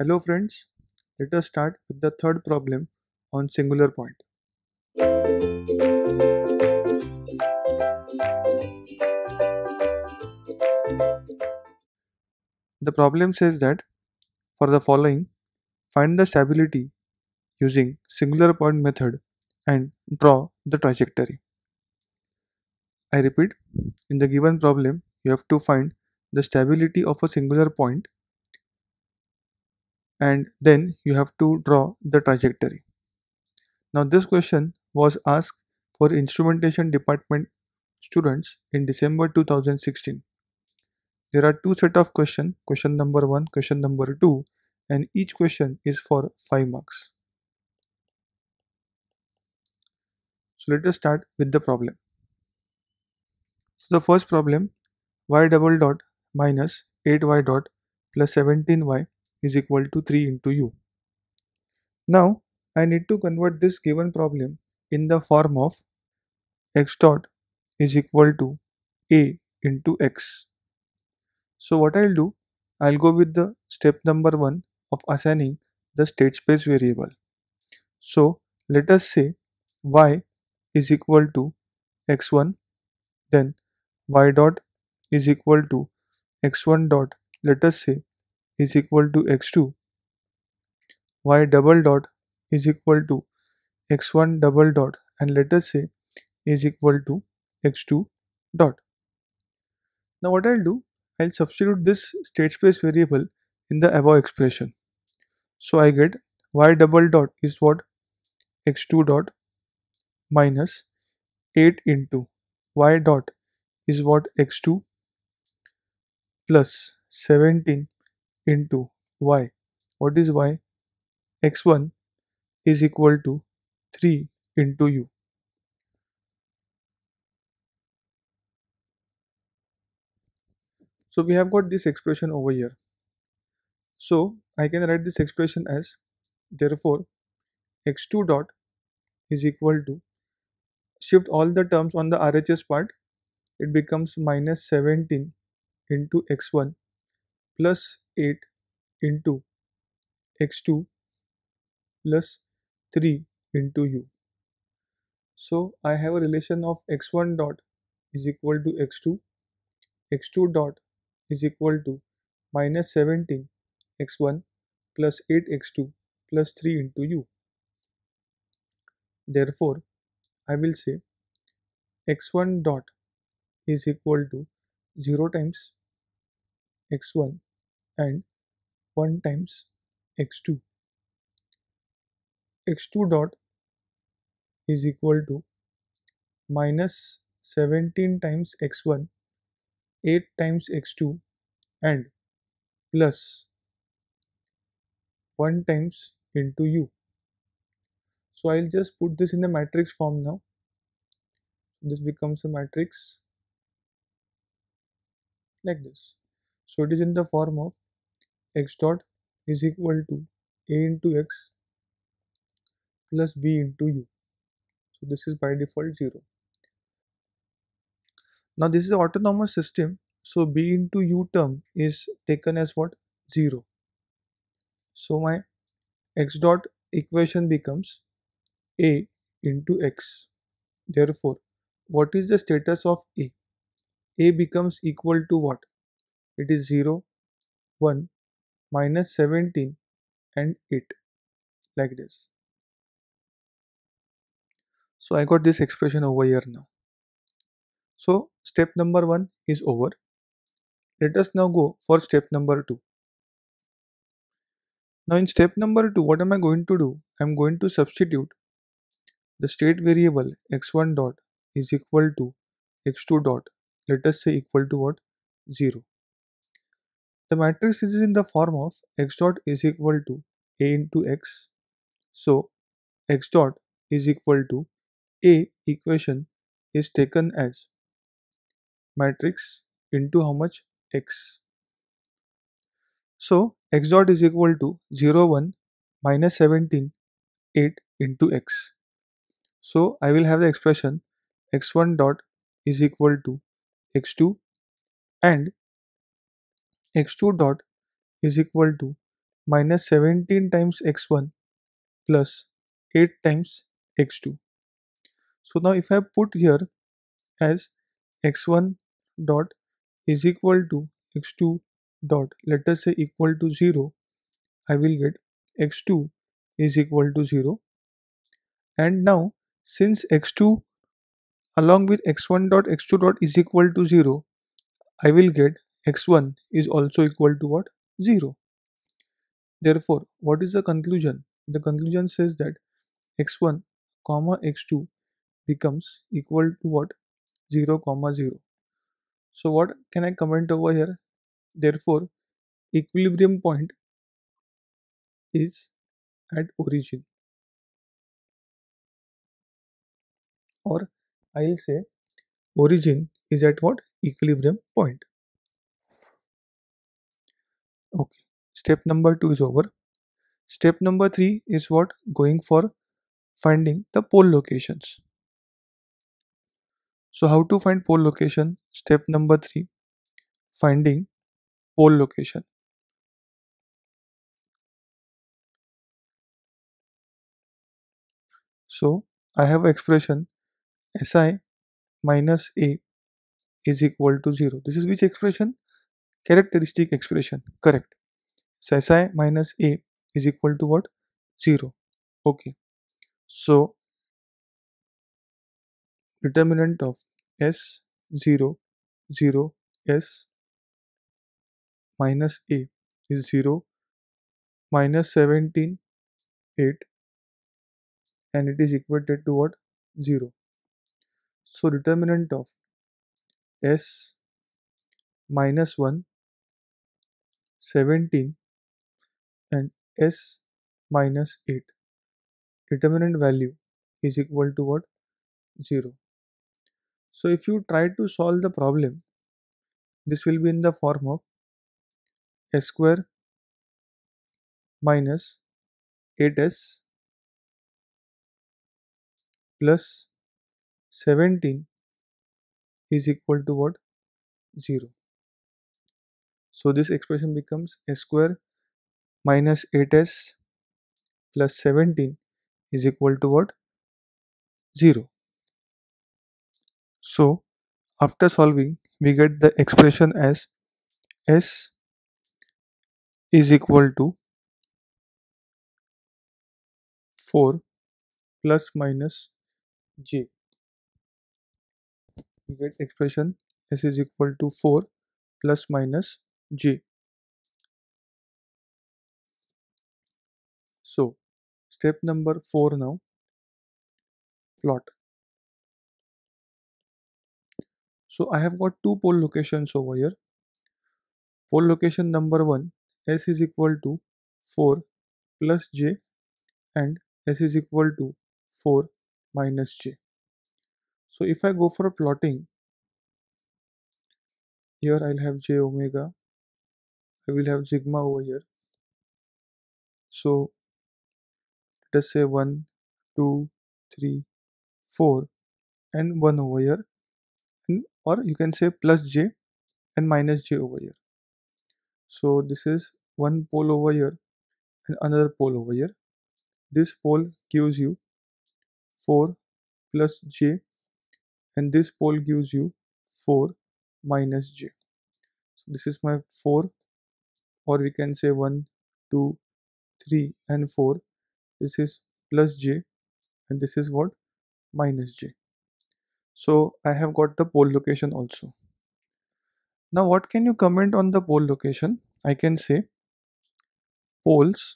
Hello friends, let us start with the third problem on singular point. The problem says that for the following, find the stability using singular point method and draw the trajectory. I repeat, in the given problem, you have to find the stability of a singular point and then you have to draw the trajectory. Now this question was asked for instrumentation department students in December 2016. There are two set of question, question number 1, question number 2 and each question is for 5 marks. So let us start with the problem. So the first problem y double dot minus 8y dot plus 17y is equal to 3 into u. Now I need to convert this given problem in the form of x dot is equal to a into x. So what I'll do, I'll go with the step number 1 of assigning the state space variable. So let us say y is equal to x1 then y dot is equal to x1 dot let us say is equal to x2 y double dot is equal to x1 double dot and let us say is equal to x2 dot. Now what I'll do, I'll substitute this state space variable in the above expression. So I get y double dot is what x2 dot minus 8 into y dot is what x2 plus 17 into y. What is y? x1 is equal to 3 into u. So we have got this expression over here. So I can write this expression as therefore x2 dot is equal to shift all the terms on the RHS part it becomes minus 17 into x1 plus 8 into x2 plus 3 into u. So I have a relation of x1 dot is equal to x2, x2 dot is equal to minus 17 x1 plus 8 x2 plus 3 into u. Therefore, I will say x1 dot is equal to 0 times x1 and 1 times x2 x2 dot is equal to minus 17 times x1 8 times x2 and plus 1 times into u so I'll just put this in the matrix form now this becomes a matrix like this so it is in the form of x dot is equal to a into x plus b into u so this is by default 0 now this is autonomous system so b into u term is taken as what 0 so my x dot equation becomes a into x therefore what is the status of a a becomes equal to what it is 0 1 minus 17 and 8 like this so I got this expression over here now so step number 1 is over let us now go for step number 2 now in step number 2 what am I going to do I am going to substitute the state variable x1 dot is equal to x2 dot let us say equal to what 0 the matrix is in the form of x dot is equal to a into x. So x dot is equal to a equation is taken as matrix into how much x. So x dot is equal to 0 1 minus 17 8 into x. So I will have the expression x1 dot is equal to x2 and x2 dot is equal to minus 17 times x1 plus 8 times x2. So now if I put here as x1 dot is equal to x2 dot let us say equal to 0 I will get x2 is equal to 0 and now since x2 along with x1 dot x2 dot is equal to 0 I will get x1 is also equal to what 0 therefore what is the conclusion the conclusion says that x1 comma x2 becomes equal to what 0 comma 0 so what can i comment over here therefore equilibrium point is at origin or i'll say origin is at what equilibrium point okay step number two is over step number three is what going for finding the pole locations so how to find pole location step number three finding pole location so I have expression si minus a is equal to 0 this is which expression Characteristic expression, correct. S I minus A is equal to what? 0. Okay. So, determinant of S 0 0 S minus A is 0 minus 17 8 and it is equated to what 0 so determinant of s minus 1 17 and s minus 8 determinant value is equal to what 0 so if you try to solve the problem this will be in the form of s square minus 8s plus 17 is equal to what 0 so this expression becomes s square minus 8s plus 17 is equal to what 0 so after solving we get the expression as s is equal to 4 plus minus j we get expression s is equal to 4 plus minus j. So step number 4 now plot. So I have got two pole locations over here. Pole location number 1 s is equal to 4 plus j and s is equal to 4 minus j. So if I go for plotting here I'll have j omega I will have sigma over here so let us say 1 2 3 4 and 1 over here and, or you can say plus j and minus j over here so this is one pole over here and another pole over here this pole gives you 4 plus j and this pole gives you 4 minus j so this is my 4 or we can say 1 2 3 and 4 this is plus j and this is what minus j so i have got the pole location also now what can you comment on the pole location i can say poles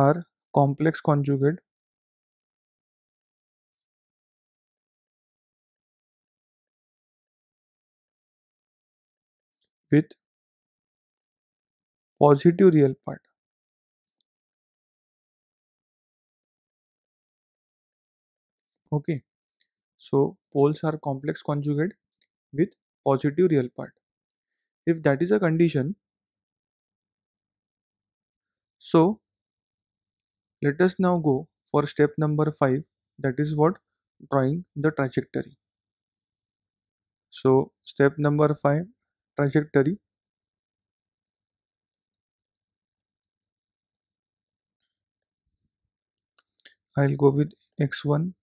are complex conjugate with positive real part. Okay, so poles are complex conjugate with positive real part. If that is a condition, so let us now go for step number 5 that is what drawing the trajectory. So step number 5 trajectory I'll go with x1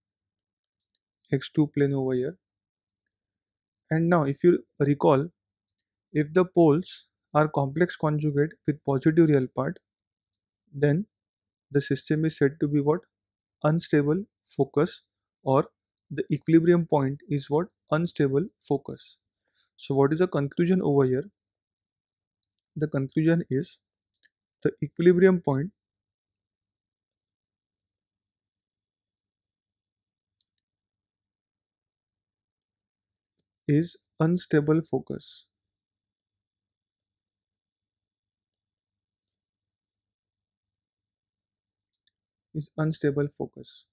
x2 plane over here and now if you recall if the poles are complex conjugate with positive real part then the system is said to be what unstable focus or the equilibrium point is what unstable focus so what is the conclusion over here the conclusion is the equilibrium point is unstable focus. is unstable focus.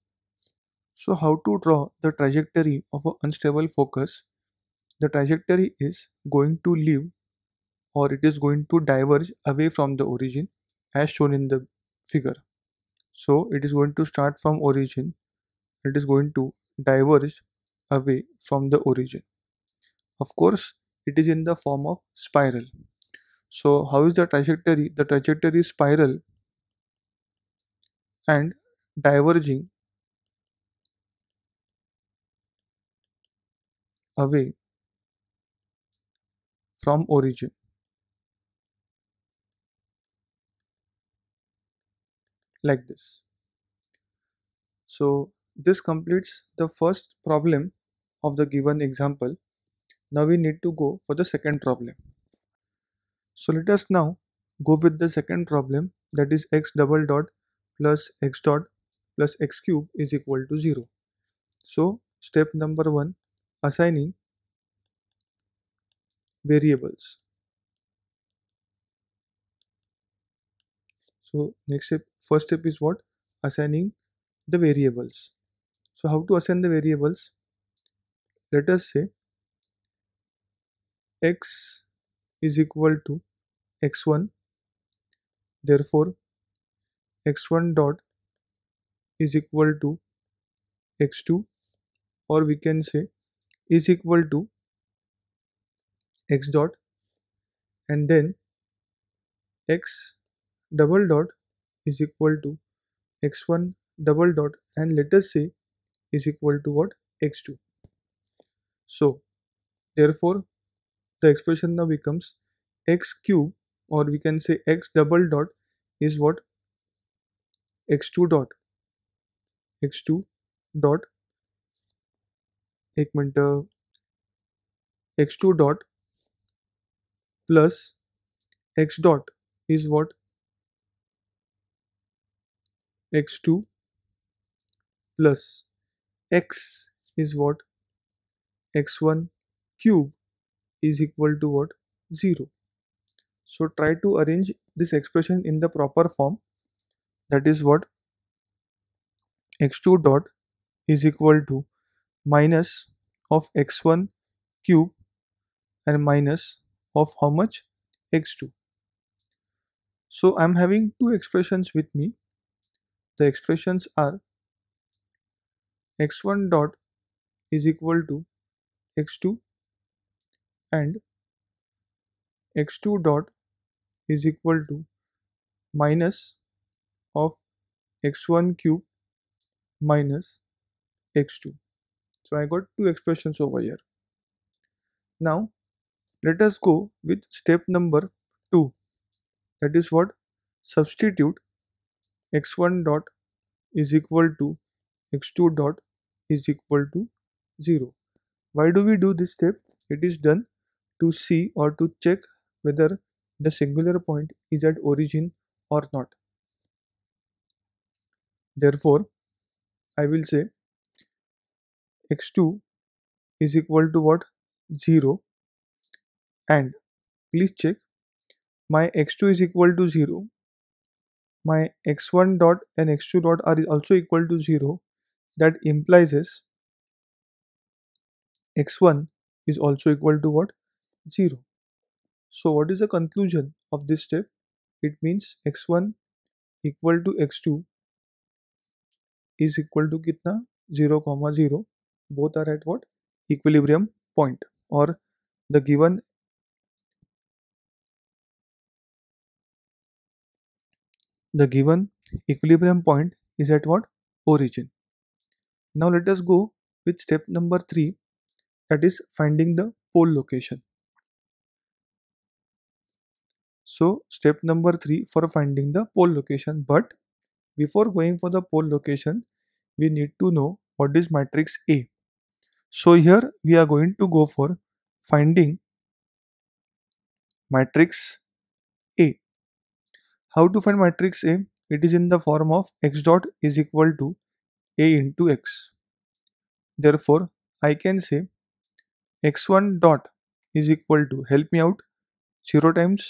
So how to draw the trajectory of an unstable focus? The trajectory is going to leave or it is going to diverge away from the origin as shown in the figure. So it is going to start from origin. It is going to diverge away from the origin of course it is in the form of spiral so how is the trajectory the trajectory is spiral and diverging away from origin like this so this completes the first problem of the given example now we need to go for the second problem. So let us now go with the second problem that is x double dot plus x dot plus x cube is equal to 0. So step number 1 assigning variables. So next step first step is what assigning the variables. So how to assign the variables? Let us say x is equal to x1 therefore x1 dot is equal to x2 or we can say is equal to x dot and then x double dot is equal to x1 double dot and let us say is equal to what x2 so therefore the expression now becomes x cube or we can say x double dot is what x2 dot x2 dot एक minute x2 dot plus x dot is what x2 plus x is what x1 cube is equal to what 0 so try to arrange this expression in the proper form that is what x2 dot is equal to minus of x1 cube and minus of how much x2 so i'm having two expressions with me the expressions are x1 dot is equal to x2 and x2 dot is equal to minus of x1 cube minus x2 so i got two expressions over here now let us go with step number 2 that is what substitute x1 dot is equal to x2 dot is equal to 0 why do we do this step it is done to see or to check whether the singular point is at origin or not. Therefore, I will say x2 is equal to what 0 and please check my x2 is equal to 0 my x1 dot and x2 dot are also equal to 0 that implies is x1 is also equal to what 0. So what is the conclusion of this step? It means x1 equal to x2 is equal to kitna 0 comma 0 both are at what equilibrium point or the given the given equilibrium point is at what origin now let us go with step number 3 that is finding the pole location so step number three for finding the pole location. But before going for the pole location, we need to know what is matrix A. So here we are going to go for finding matrix A. How to find matrix A? It is in the form of x dot is equal to A into x. Therefore, I can say x1 dot is equal to help me out 0 times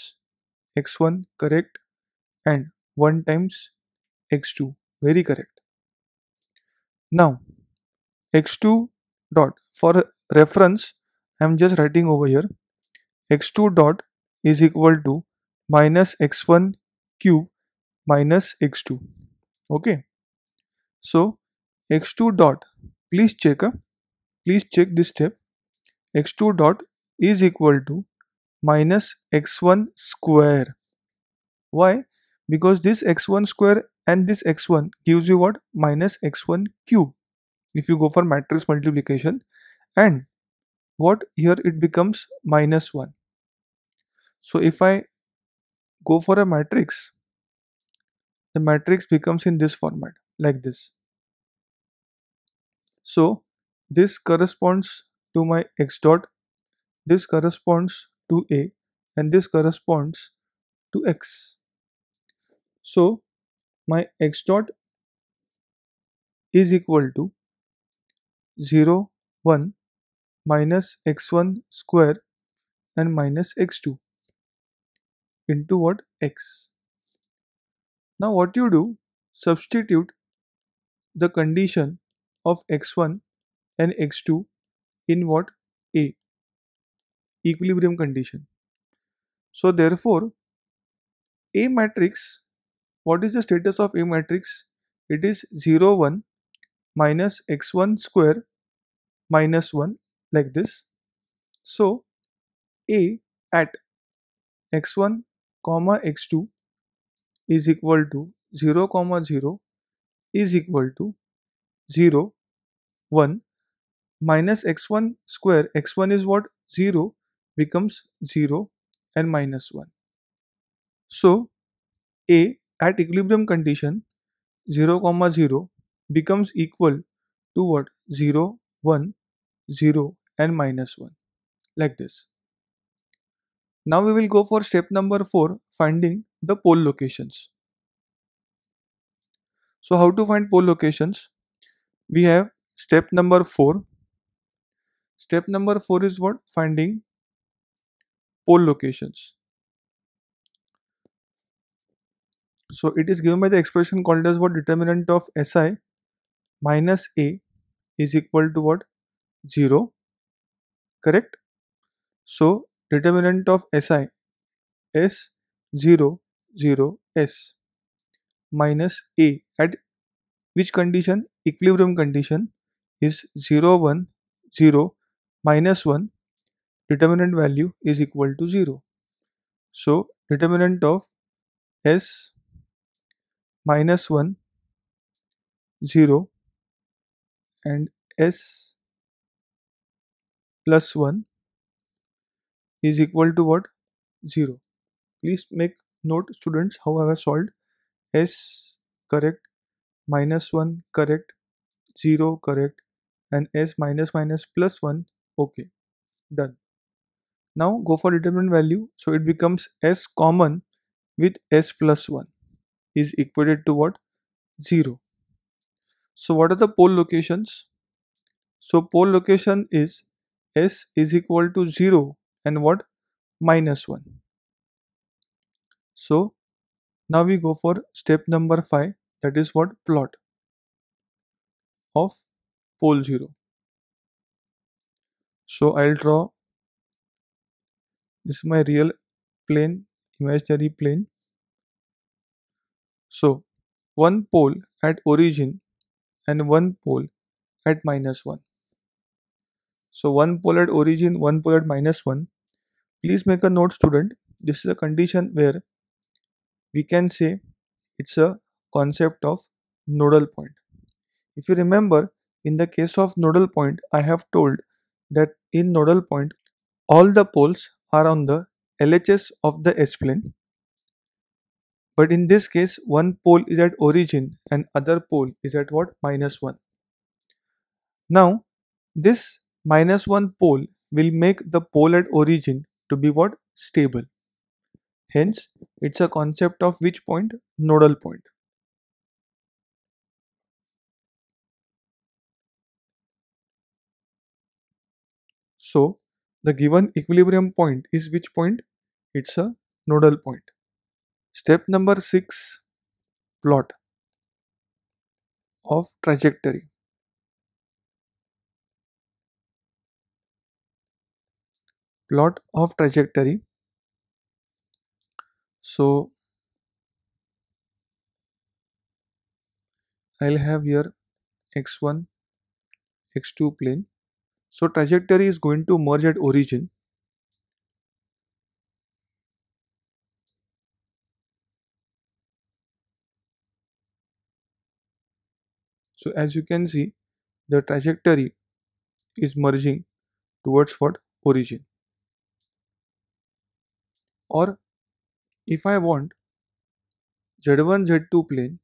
x1 correct and 1 times x2 very correct. Now x2 dot for reference I am just writing over here x2 dot is equal to minus x1 cube minus x2 okay so x2 dot please check please check this step x2 dot is equal to minus x1 square why because this x1 square and this x1 gives you what minus x1 cube if you go for matrix multiplication and what here it becomes minus 1 so if I go for a matrix the matrix becomes in this format like this so this corresponds to my x dot this corresponds to a and this corresponds to x. So my x dot is equal to 0 1 minus x1 square and minus x2 into what x. Now what you do substitute the condition of x1 and x2 in what equilibrium condition. So therefore, A matrix, what is the status of A matrix? It is 0, 1 minus x1 square minus 1 like this. So A at x1 comma x2 is equal to 0 comma 0 is equal to 0 1 minus x1 square x1 is what 0 becomes 0 and minus 1. So A at equilibrium condition 0 comma 0 becomes equal to what 0 1 0 and minus 1 like this. Now we will go for step number 4 finding the pole locations. So how to find pole locations? We have step number 4. Step number 4 is what? Finding pole locations. So it is given by the expression called as what determinant of Si minus A is equal to what 0 correct. So determinant of Si is 0 0 S minus A at which condition equilibrium condition is 0 1 0 minus 1 determinant value is equal to 0. So determinant of S minus 1 0 and S plus 1 is equal to what 0 please make note students how I have solved s correct minus 1 correct 0 correct and s minus minus plus 1 okay done now go for determinant value. So it becomes s common with s plus 1 is equated to what? 0. So what are the pole locations? So pole location is s is equal to 0 and what? Minus 1. So now we go for step number 5 that is what? Plot of pole 0. So I'll draw this is my real plane imaginary plane so one pole at origin and one pole at minus 1 so one pole at origin one pole at minus 1 please make a note student this is a condition where we can say it's a concept of nodal point if you remember in the case of nodal point I have told that in nodal point all the poles are on the LHS of the S-plane. But in this case, one pole is at origin and other pole is at what? Minus 1. Now, this minus 1 pole will make the pole at origin to be what? Stable. Hence, it's a concept of which point? Nodal point. So, the given equilibrium point is which point? It's a nodal point. Step number 6 plot of trajectory. Plot of trajectory. So I'll have here x1 x2 plane so trajectory is going to merge at origin. So as you can see, the trajectory is merging towards what origin. Or if I want Z1, Z2 plane,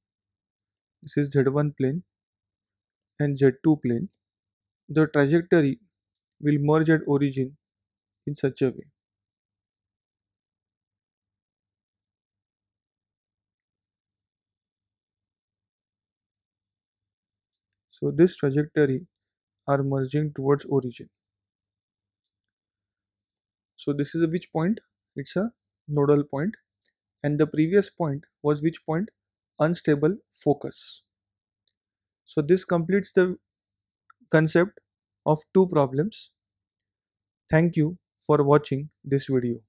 this is Z1 plane and Z2 plane the trajectory will merge at origin in such a way. So this trajectory are merging towards origin. So this is a which point? It's a nodal point and the previous point was which point? Unstable focus. So this completes the concept of two problems. Thank you for watching this video.